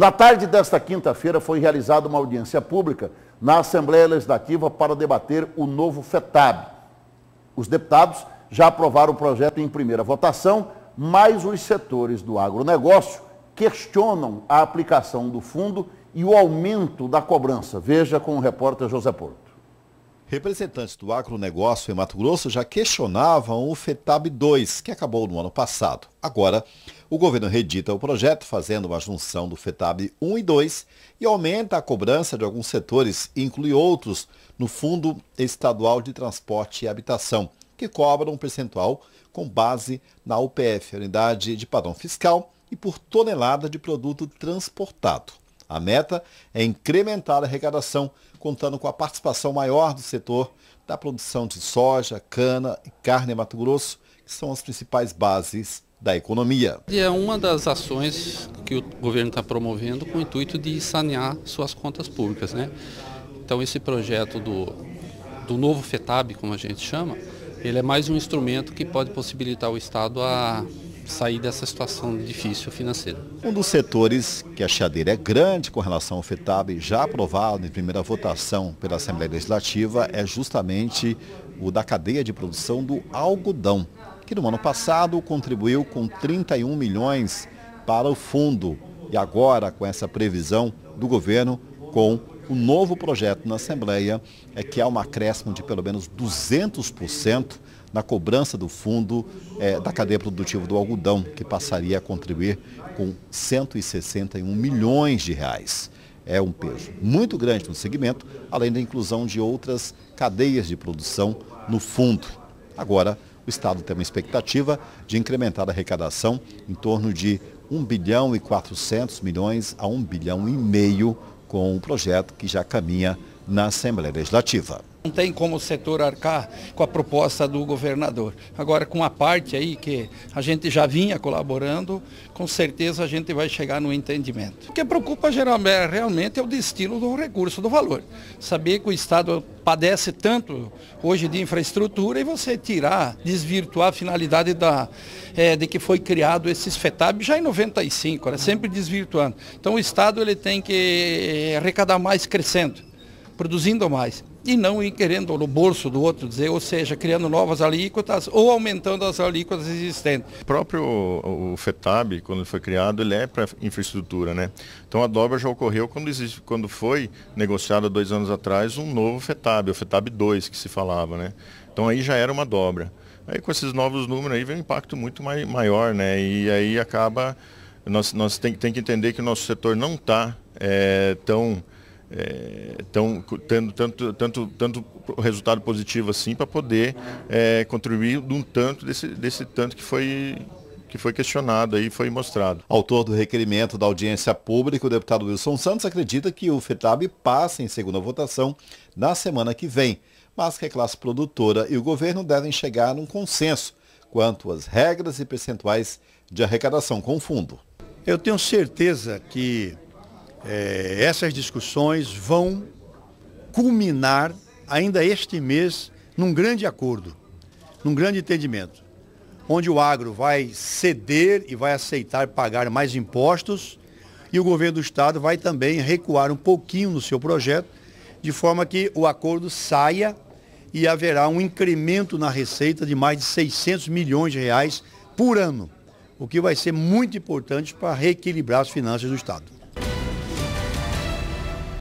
Na tarde desta quinta-feira foi realizada uma audiência pública na Assembleia Legislativa para debater o novo FETAB. Os deputados já aprovaram o projeto em primeira votação, mas os setores do agronegócio questionam a aplicação do fundo e o aumento da cobrança. Veja com o repórter José Porto. Representantes do agronegócio em Mato Grosso já questionavam o FETAB 2, que acabou no ano passado. Agora, o governo redita o projeto, fazendo uma junção do FETAB 1 e 2 e aumenta a cobrança de alguns setores, inclui outros, no Fundo Estadual de Transporte e Habitação, que cobra um percentual com base na UPF, Unidade de Padrão Fiscal, e por tonelada de produto transportado. A meta é incrementar a arrecadação, contando com a participação maior do setor da produção de soja, cana e carne em Mato Grosso, que são as principais bases da economia. E é uma das ações que o governo está promovendo com o intuito de sanear suas contas públicas. Né? Então esse projeto do, do novo FETAB, como a gente chama, ele é mais um instrumento que pode possibilitar o Estado a sair dessa situação difícil financeira. Um dos setores que a chiadeira é grande com relação ao FETAB, já aprovado em primeira votação pela Assembleia Legislativa, é justamente o da cadeia de produção do algodão, que no ano passado contribuiu com 31 milhões para o fundo. E agora, com essa previsão do governo, com o novo projeto na Assembleia, é que há um acréscimo de pelo menos 200% na cobrança do fundo é, da cadeia produtiva do algodão, que passaria a contribuir com 161 milhões de reais. É um peso muito grande no segmento, além da inclusão de outras cadeias de produção no fundo. Agora, o Estado tem uma expectativa de incrementar a arrecadação em torno de 1 bilhão e 400 milhões a 1 bilhão e meio com o um projeto que já caminha na Assembleia Legislativa. Não tem como o setor arcar com a proposta do governador. Agora, com a parte aí que a gente já vinha colaborando, com certeza a gente vai chegar no entendimento. O que preocupa geralmente, é, realmente é o destino do recurso, do valor. Saber que o Estado padece tanto hoje de infraestrutura e você tirar, desvirtuar a finalidade da, é, de que foi criado esse FETAB já em 95, era né? sempre desvirtuando. Então o Estado ele tem que é, arrecadar mais crescendo produzindo mais e não ir querendo no bolso do outro dizer, ou seja, criando novas alíquotas ou aumentando as alíquotas existentes. O próprio o FETAB, quando foi criado, ele é para infraestrutura, né? Então a dobra já ocorreu quando, existe, quando foi negociado dois anos atrás um novo FETAB, o FETAB 2 que se falava, né? Então aí já era uma dobra. Aí com esses novos números aí vem um impacto muito maior, né? E aí acaba, nós, nós tem, tem que entender que o nosso setor não está é, eh, tão é, tão, tendo tanto, tanto, tanto resultado positivo assim para poder é, contribuir de um tanto desse, desse tanto que foi que foi questionado e foi mostrado. Autor do requerimento da audiência pública, o deputado Wilson Santos acredita que o FETAB passe em segunda votação na semana que vem, mas que a classe produtora e o governo devem chegar num consenso quanto às regras e percentuais de arrecadação com o fundo. Eu tenho certeza que é, essas discussões vão culminar ainda este mês num grande acordo, num grande entendimento, onde o agro vai ceder e vai aceitar pagar mais impostos e o governo do Estado vai também recuar um pouquinho no seu projeto, de forma que o acordo saia e haverá um incremento na receita de mais de 600 milhões de reais por ano, o que vai ser muito importante para reequilibrar as finanças do Estado.